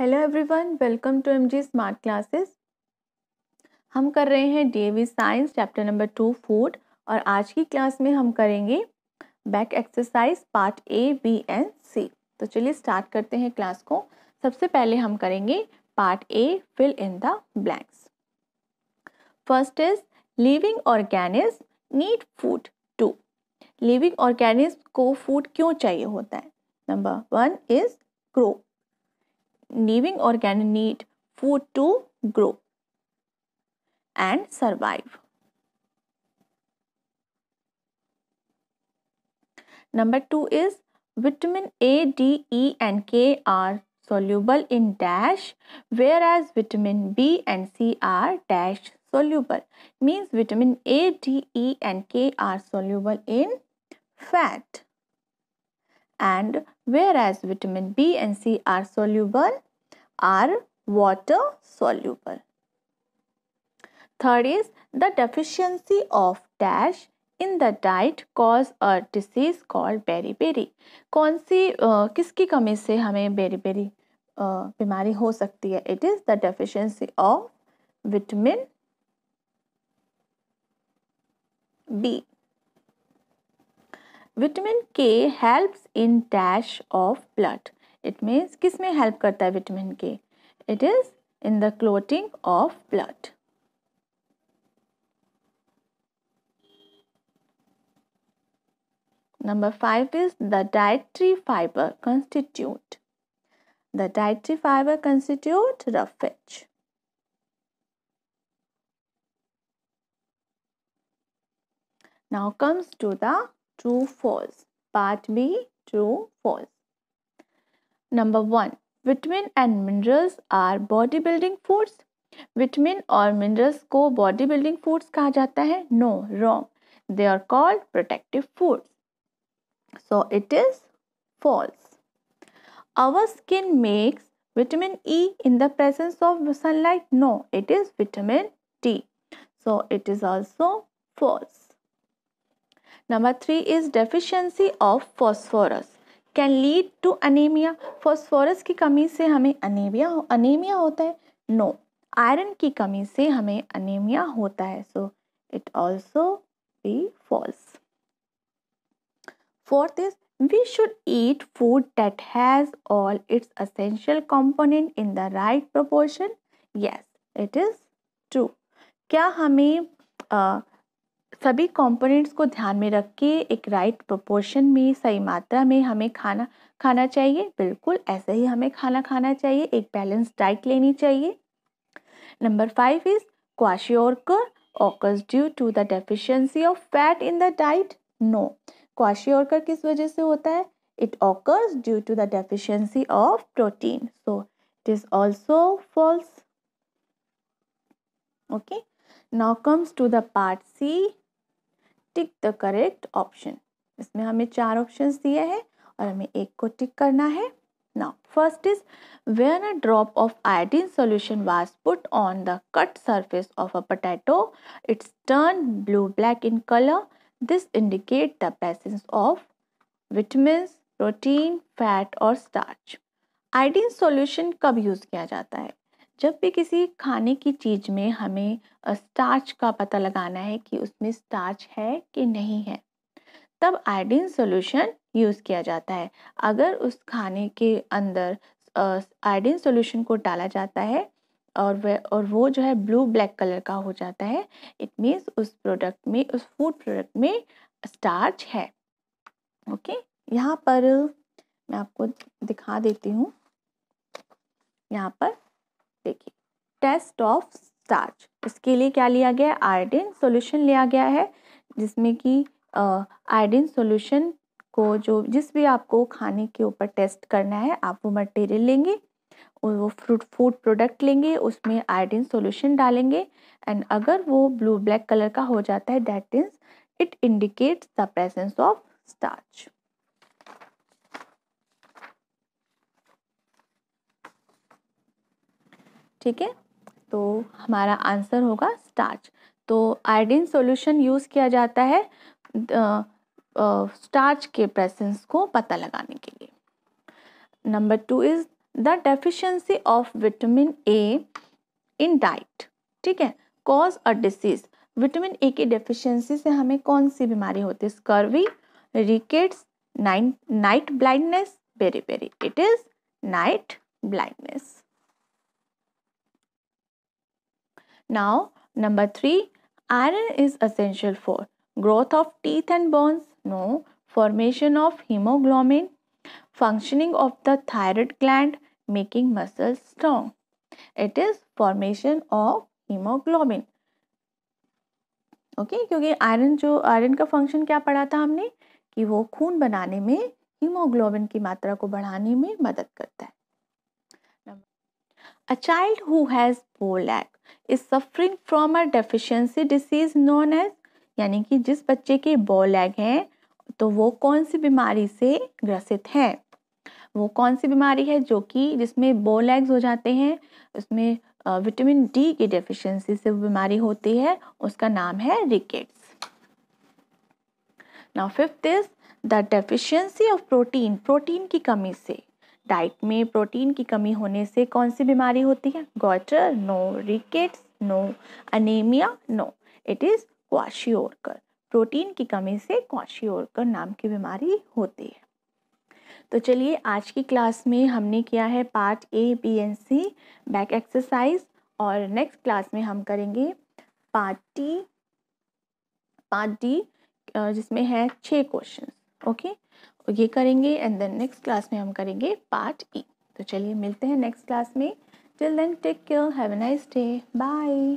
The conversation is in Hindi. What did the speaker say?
Hello everyone welcome to M G smart classes हम कर रहे हैं DAV science chapter number two food और आज की क्लास में हम करेंगे back exercise part A B and C तो चलिए स्टार्ट करते हैं क्लास को सबसे पहले हम करेंगे part A fill in the blanks first is living organism need food to living organism को फूड क्यों चाहिए होता है number one is growth living organism need food to grow and survive. Number 2 is vitamin A, D, E and K are soluble in dash whereas vitamin B and C are dash soluble means vitamin A, D, E and K are soluble in fat and whereas vitamin B and C are soluble are water soluble. Third is the deficiency of dash in the diet cause a disease called beriberi. कौन सी किसकी कमी से हमें beriberi बीमारी हो सकती है It is the deficiency of vitamin B. Vitamin K helps in dash of blood. It means kis me help karta hai vitamin K? It is in the clotting of blood. Number five is the dietary fiber constitute. The dietary fiber constitute the fish. Now comes to the true false part b true false number 1 vitamin and minerals are bodybuilding foods vitamin or minerals ko bodybuilding foods kaha jata hai no wrong they are called protective foods so it is false our skin makes vitamin e in the presence of sunlight no it is vitamin d so it is also false number three is deficiency of phosphorus can lead to anaemia phosphorus की कमी से हमें अनेमिया अनेमिया होता है नो आयरन की कमी से हमें अनेमिया होता है so it also be false fourth is we should eat food that has all its essential component in the right proportion yes it is true क्या हमें सभी कंपोनेंट्स को ध्यान में रख के एक राइट प्रोपोर्शन में सही मात्रा में हमें खाना खाना चाहिए बिल्कुल ऐसे ही हमें खाना खाना चाहिए एक बैलेंस डाइट लेनी चाहिए number five is kwashiorkor occurs due to the deficiency of fat in the diet no kwashiorkor किस वजह से होता है it occurs due to the deficiency of protein so it is also false okay now comes to the part c tick the correct option इसमें हमें चार ऑप्शन दिए हैं और हमें एक को टिक करना है now first is when a drop of iodine solution was put on the cut surface of a potato it's turn blue black in colour this indicate the presence of vitamin protein fat और स्टार्च आयोडीन सॉल्यूशन कब यूज़ किया जाता है जब भी किसी खाने की चीज़ में हमें स्टार्च का पता लगाना है कि उसमें स्टार्च है कि नहीं है तब आयोडीन सॉल्यूशन यूज़ किया जाता है अगर उस खाने के अंदर आयोडीन सॉल्यूशन को डाला जाता है और वह और वो जो है ब्लू ब्लैक कलर का हो जाता है इट मीन्स उस प्रोडक्ट में उस फूड प्रोडक्ट में स्टार्च है ओके okay? यहाँ पर मैं आपको दिखा देती हूँ यहाँ पर देखिए टेस्ट ऑफ स्टार्च इसके लिए क्या लिया गया है आयोडीन सोल्यूशन लिया गया है जिसमें कि आयोडीन सोल्यूशन को जो जिस भी आपको खाने के ऊपर टेस्ट करना है आप वो मटेरियल लेंगे और वो फ्रूट फूड प्रोडक्ट लेंगे उसमें आयोडीन सोल्यूशन डालेंगे एंड अगर वो ब्लू ब्लैक कलर का हो जाता है that means it indicates the presence of starch ठीक है तो हमारा आंसर होगा स्टार्च तो आयोडीन सॉल्यूशन यूज़ किया जाता है स्टार्च के प्रेसेंस को पता लगाने के लिए number two is the deficiency of vitamin A in diet ठीक है cause a disease vitamin A की डेफिशिएंसी से हमें कौन सी बीमारी होती है scurvy rickets night blindness very very it is night blindness Now, number three, iron is essential for growth of teeth and bones, no, formation of hemoglobin, functioning of the thyroid gland, making muscles strong. It is formation of hemoglobin. Okay okay, क्योंकि आयरन जो आयरन का फंक्शन क्या पढ़ा था हमने कि वो खून बनाने में हीमोग्लोबिन की मात्रा को बढ़ाने में मदद करता है A child who has bow leg is suffering from a deficiency disease known as यानी कि जिस बच्चे के बो लेग है तो वो कौन सी बीमारी से ग्रसित है वो कौन सी बीमारी है जो कि जिसमें बो लेग्स हो जाते हैं उसमें विटामिन डी की डेफिशिएंसी से वो बीमारी होती है उसका नाम है rickets now fifth is the deficiency of protein protein की कमी से डाइट में प्रोटीन की कमी होने से कौन सी बीमारी होती है goitre no rickets no anaemia no it is kwashiorkor protein की कमी से क्वाशियोरकर नाम की बीमारी होती है तो चलिए आज की क्लास में हमने किया है part A B and C back exercise और नेक्स्ट क्लास में हम करेंगे पार्ट टी पार्ट डी जिसमें है छः क्वेश्चंस ओके okay? तो ये करेंगे एंड देन नेक्स्ट क्लास में हम करेंगे पार्ट ई e. तो चलिए मिलते हैं नेक्स्ट क्लास में till then take care have a nice day bye